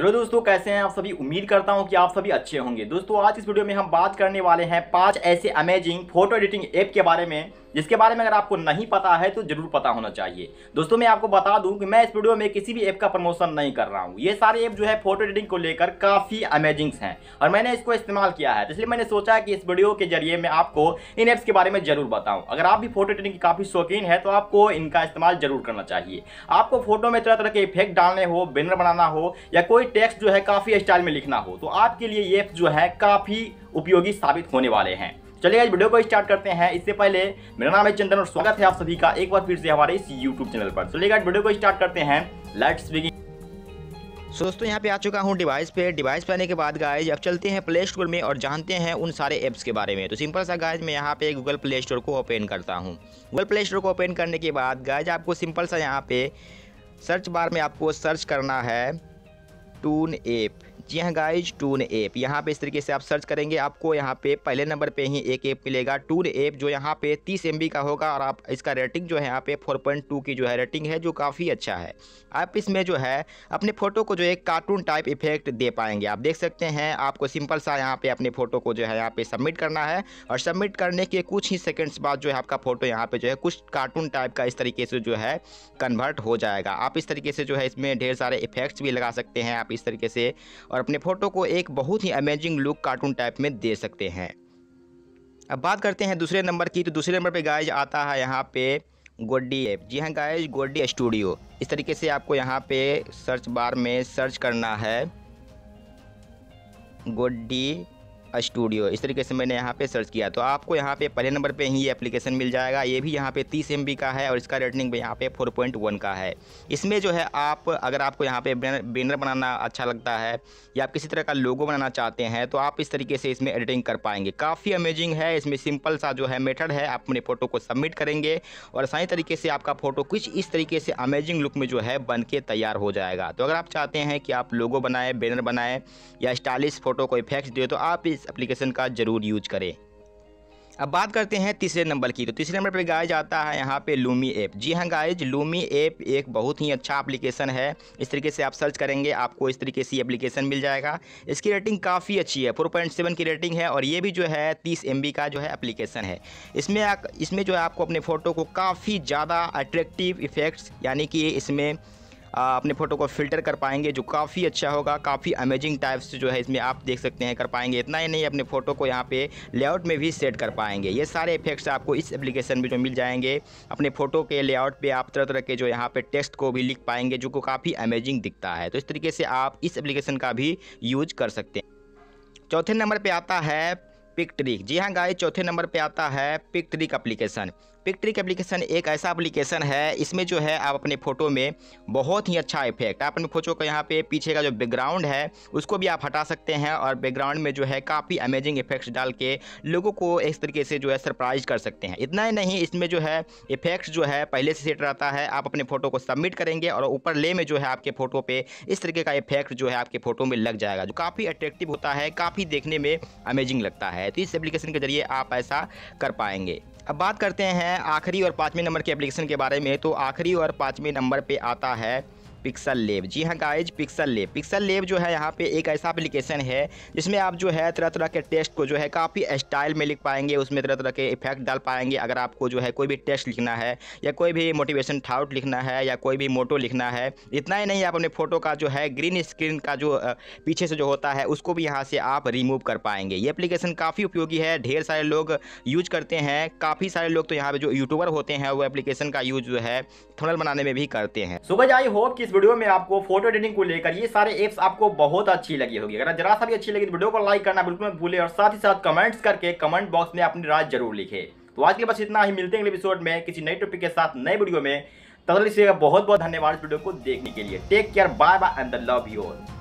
hello दोस्तों कैसे हैं आप सभी उम्मीद करता हूं कि आप सभी अच्छे होंगे दोस्तों आज इस वीडियो में हम बात करने वाले हैं पांच ऐसे अमेजिंग फोटो एडिटिंग ऐप के बारे में जिसके बारे में अगर आपको नहीं पता है तो जरूर पता होना चाहिए दोस्तों मैं आपको बता दूं कि मैं इस वीडियो में किसी भी ऐप का प्रमोशन नहीं कर रहा हूं ये सारे ऐप जो है फोटो एडिटिंग को लेकर काफ़ी अमेजिंग्स हैं और मैंने इसको इस्तेमाल किया है तो इसलिए मैंने सोचा कि इस वीडियो के जरिए मैं आपको इन ऐप्स के बारे में जरूर बताऊँ अगर आप भी फोटो एडिटिंग की काफ़ी शौकीन है तो आपको इनका इस्तेमाल जरूर करना चाहिए आपको फोटो में तरह तरह के इफेक्ट डालने हो बैनर बनाना हो या कोई टेक्स्ट जो है काफ़ी स्टाइल में लिखना हो तो आपके लिए ये ऐप जो है काफ़ी उपयोगी साबित होने वाले हैं चलिए आज वीडियो को स्टार्ट करते हैं इससे पहले मेरा नाम है चंदन और स्वागत है आप सभी का एक बार फिर से हमारे इस YouTube चैनल पर चलिए आज वीडियो को स्टार्ट करते हैं लेट्स बिगिन सो दोस्तों यहाँ पे आ चुका हूँ डिवाइस पे डिवाइस पे आने के बाद गाइज अब चलते हैं प्ले स्टोर में और जानते हैं उन सारे ऐप्स के बारे में तो सिंपल सा गाइज मैं यहाँ पे गूगल प्ले स्टोर को ओपन करता हूँ गूगल प्ले स्टोर को ओपन करने के बाद गाइज आपको सिंपल सा यहाँ पे सर्च बार में आपको सर्च करना है टून ऐप जी हाँ गाइज टून ऐप यहाँ पे इस तरीके से आप सर्च करेंगे आपको यहाँ पे पहले नंबर पे ही एक ऐप मिलेगा टून ऐप जो यहाँ पे 30 एम का होगा और आप इसका रेटिंग जो है यहाँ पे 4.2 की जो है रेटिंग है जो काफ़ी अच्छा है आप इसमें जो है अपने फ़ोटो को जो एक कार्टून टाइप इफेक्ट दे पाएंगे आप देख सकते हैं आपको सिंपल सा यहाँ पे अपने फ़ोटो को जो है यहाँ पे सबमिट करना है और सबमिट करने के कुछ ही सेकेंड्स बाद जो है आपका फ़ोटो यहाँ पे जो है कुछ कार्टून टाइप का इस तरीके से जो है कन्वर्ट हो जाएगा आप इस तरीके से जो है इसमें ढेर सारे इफेक्ट्स भी लगा सकते हैं आप इस तरीके से और और अपने फ़ोटो को एक बहुत ही अमेजिंग लुक कार्टून टाइप में दे सकते हैं अब बात करते हैं दूसरे नंबर की तो दूसरे नंबर पे गाइज आता है यहाँ पे गोड्डी ऐप जी हाँ गाइज गोड्डी स्टूडियो इस तरीके से आपको यहाँ पे सर्च बार में सर्च करना है गोड्डी स्टूडियो इस तरीके से मैंने यहाँ पे सर्च किया तो आपको यहाँ पे पहले नंबर पे ही ये एप्लीकेशन मिल जाएगा ये भी यहाँ पे 30 एम का है और इसका रेटिंग भी यहाँ पे 4.1 का है इसमें जो है आप अगर आपको यहाँ पे बैनर बनाना अच्छा लगता है या आप किसी तरह का लोगो बनाना चाहते हैं तो आप इस तरीके से इसमें एडिटिंग कर पाएंगे काफ़ी अमेजिंग है इसमें सिंपल सा जो है मेथड है आप अपने फ़ोटो को सबमिट करेंगे और सही तरीके से आपका फ़ोटो कुछ इस तरीके से अमेजिंग लुक में जो है बन के तैयार हो जाएगा तो अगर आप चाहते हैं कि आप लोगो बनाएं बैनर बनाएं या स्टाइलिश फ़ोटो को इफेक्ट दिए तो आप इस इस एप्लीकेशन का ज़रूर यूज करें अब बात करते हैं तीसरे नंबर की तो तीसरे नंबर पे गाया जाता है यहाँ पे लूमी ऐप जी हाँ गाइज लूमी ऐप एक बहुत ही अच्छा एप्लीकेशन है इस तरीके से आप सर्च करेंगे आपको इस तरीके से एप्लीकेशन मिल जाएगा इसकी रेटिंग काफ़ी अच्छी है 4.7 की रेटिंग है और ये भी जो है 30 एम का जो है अप्लीकेशन है इसमें इसमें जो है आपको अपने फ़ोटो को काफ़ी ज़्यादा अट्रैक्टिव इफ़ेक्ट्स यानी कि इसमें अपने फ़ोटो को फिल्टर कर पाएंगे जो काफ़ी अच्छा होगा काफ़ी अमेजिंग टाइप्स जो है इसमें आप देख सकते हैं कर पाएंगे इतना ही नहीं अपने फ़ोटो को यहाँ पे लेआउट में भी सेट कर पाएंगे ये सारे इफेक्ट्स आपको इस एप्लीकेशन में जो मिल जाएंगे अपने फ़ोटो के लेआउट पर आप तरह तरह के जो यहाँ पर टेक्स्ट को भी लिख पाएंगे जो काफ़ी अमेजिंग दिखता है तो इस तरीके से आप इस एप्लीकेशन का भी यूज कर सकते हैं चौथे नंबर पर आता है पिक ट्रिक जी हाँ गाइस चौथे नंबर पे आता है Pic Trick application PicTrick application एक ऐसा एप्लीकेशन है इसमें जो है आप अपने फ़ोटो में बहुत ही अच्छा इफेक्ट आप अपने फोटो का यहाँ पे पीछे का जो बैकग्राउंड है उसको भी आप हटा सकते हैं और बैकग्राउंड में जो है काफ़ी अमेजिंग इफेक्ट्स डाल के लोगों को इस तरीके से जो है सरप्राइज कर सकते हैं इतना ही नहीं इसमें जो है इफेक्ट्स जो है पहले से सेट रहता है आप अपने फ़ोटो को सबमिट करेंगे और ऊपर ले में जो है आपके फ़ोटो पर इस तरीके का इफेक्ट जो है आपके फ़ोटो में लग जाएगा जो काफ़ी अट्रैक्टिव होता है काफ़ी देखने में अमेजिंग लगता है तो इस एप्लीकेशन के जरिए आप ऐसा कर पाएंगे अब बात करते हैं हैं आखिरी और पाँचवें नंबर के एप्लीकेशन के बारे में तो आखिरी और पाँचवें नंबर पर आता है पिक्सल लेब जी हाँ guys Pixel Lab Pixel Lab जो है यहाँ पे एक ऐसा एप्लीकेशन है जिसमें आप जो है तरह तरह के टेस्ट को जो है काफ़ी स्टाइल में लिख पाएंगे उसमें तरह तरह के इफेक्ट डाल पाएंगे अगर आपको जो है कोई भी टेस्ट लिखना है या कोई भी मोटिवेशन थाउट लिखना है या कोई भी मोटो लिखना है इतना ही नहीं आप अपने फ़ोटो का जो है ग्रीन स्क्रीन का जो पीछे से जो होता है उसको भी यहाँ से आप रिमूव कर पाएंगे ये एप्लीकेशन काफ़ी उपयोगी है ढेर सारे लोग यूज करते हैं काफ़ी सारे लोग तो यहाँ पे जो यूट्यूबर होते हैं वो एप्लीकेशन का यूज जो है थोड़ा बनाने में भी करते हैं सुबह आई होप कि इस वीडियो में आपको फोटो एडिटिंग को लेकर ये सारे एप्स आपको बहुत अच्छी लगी होगी अगर जरा सा भी अच्छी लगी तो वीडियो को लाइक करना बिल्कुल मत भूले और साथ ही साथ कमेंट्स करके कमेंट बॉक्स में अपनी राय जरूर लिखे तो आज के बस इतना ही मिलते हैं अगले एपिसोड में किसी नए टॉपिक के साथ नए वीडियो में तदल बहुत बहुत धन्यवाद इस वीडियो को देखने के लिए take care bye bye and the love you